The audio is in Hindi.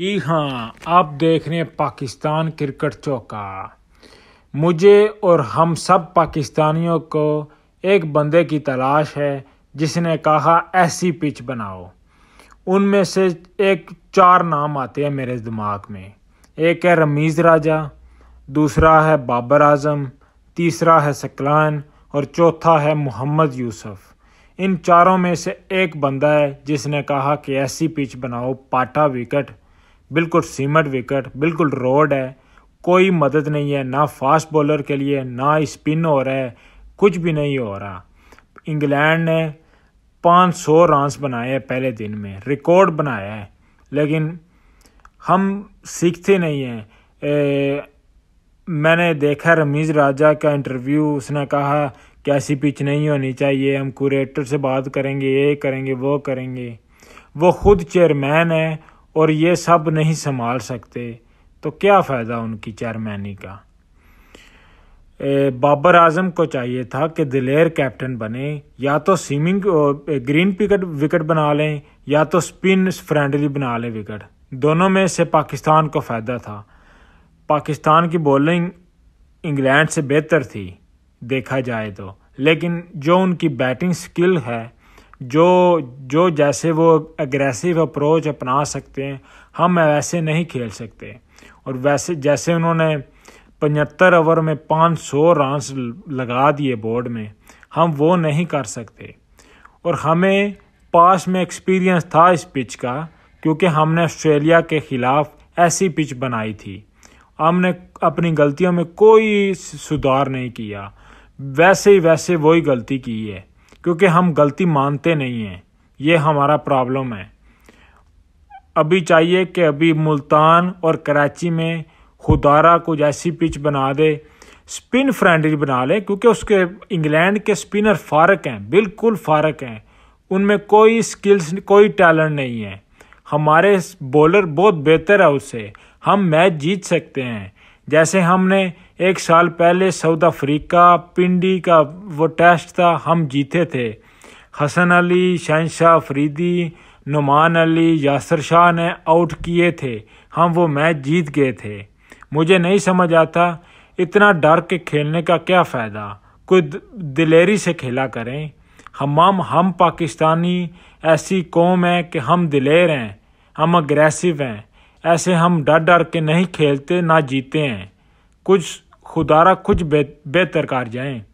जी हाँ आप देख रहे हैं पाकिस्तान क्रिकेट चौका मुझे और हम सब पाकिस्तानियों को एक बंदे की तलाश है जिसने कहा ऐसी पिच बनाओ उनमें से एक चार नाम आते हैं मेरे दिमाग में एक है रमीज़ राजा दूसरा है बाबर आजम तीसरा है सकलान और चौथा है मोहम्मद यूसुफ़ इन चारों में से एक बंदा है जिसने कहा कि ऐसी पिच बनाओ पाटा विकेट बिल्कुल सीमट विकेट बिल्कुल रोड है कोई मदद नहीं है ना फास्ट बॉलर के लिए ना स्पिन हो रहा है कुछ भी नहीं हो रहा इंग्लैंड ने 500 रन्स बनाए हैं पहले दिन में रिकॉर्ड बनाया है लेकिन हम सीखते नहीं हैं मैंने देखा रमीज़ राजा का इंटरव्यू उसने कहा कि ऐसी पिच नहीं होनी चाहिए हम कुरेटर से बात करेंगे ये करेंगे वो करेंगे वो खुद चेयरमैन है और ये सब नहीं संभाल सकते तो क्या फ़ायदा उनकी चेयरमैनी का ए, बाबर आजम को चाहिए था कि दिलेर कैप्टन बने या तो स्विमिंग ग्रीन पिकट विकेट बना लें या तो स्पिन फ्रेंडली बना लें विकेट दोनों में से पाकिस्तान को फ़ायदा था पाकिस्तान की बॉलिंग इंग्लैंड से बेहतर थी देखा जाए तो लेकिन जो उनकी बैटिंग स्किल है जो जो जैसे वो अग्रेसिव अप्रोच अपना सकते हैं हम वैसे नहीं खेल सकते और वैसे जैसे उन्होंने पचहत्तर ओवर में 500 रन्स लगा दिए बोर्ड में हम वो नहीं कर सकते और हमें पास में एक्सपीरियंस था इस पिच का क्योंकि हमने ऑस्ट्रेलिया के ख़िलाफ़ ऐसी पिच बनाई थी हमने अपनी गलतियों में कोई सुधार नहीं किया वैसे ही वैसे वही गलती की है क्योंकि हम गलती मानते नहीं हैं ये हमारा प्रॉब्लम है अभी चाहिए कि अभी मुल्तान और कराची में खुदारा कुछ ऐसी पिच बना दे स्पिन फ्रेंडली बना ले क्योंकि उसके इंग्लैंड के स्पिनर फारक हैं बिल्कुल फारक हैं उनमें कोई स्किल्स कोई टैलेंट नहीं है हमारे बॉलर बहुत बेहतर है उससे हम मैच जीत सकते हैं जैसे हमने एक साल पहले साउथ अफ्रीका पिंडी का वो टेस्ट था हम जीते थे हसन अली शहनशाह अफरीदी नुमान अली यासर शाह ने आउट किए थे हम वो मैच जीत गए थे मुझे नहीं समझ आता इतना डर के खेलने का क्या फ़ायदा कोई दिलेरी से खेला करें हमाम हम पाकिस्तानी ऐसी कौम है कि हम दिलेर हैं हम अग्रेसिव हैं ऐसे हम डर डर के नहीं खेलते ना जीते हैं कुछ खुदारा कुछ बेहतर कार जाएं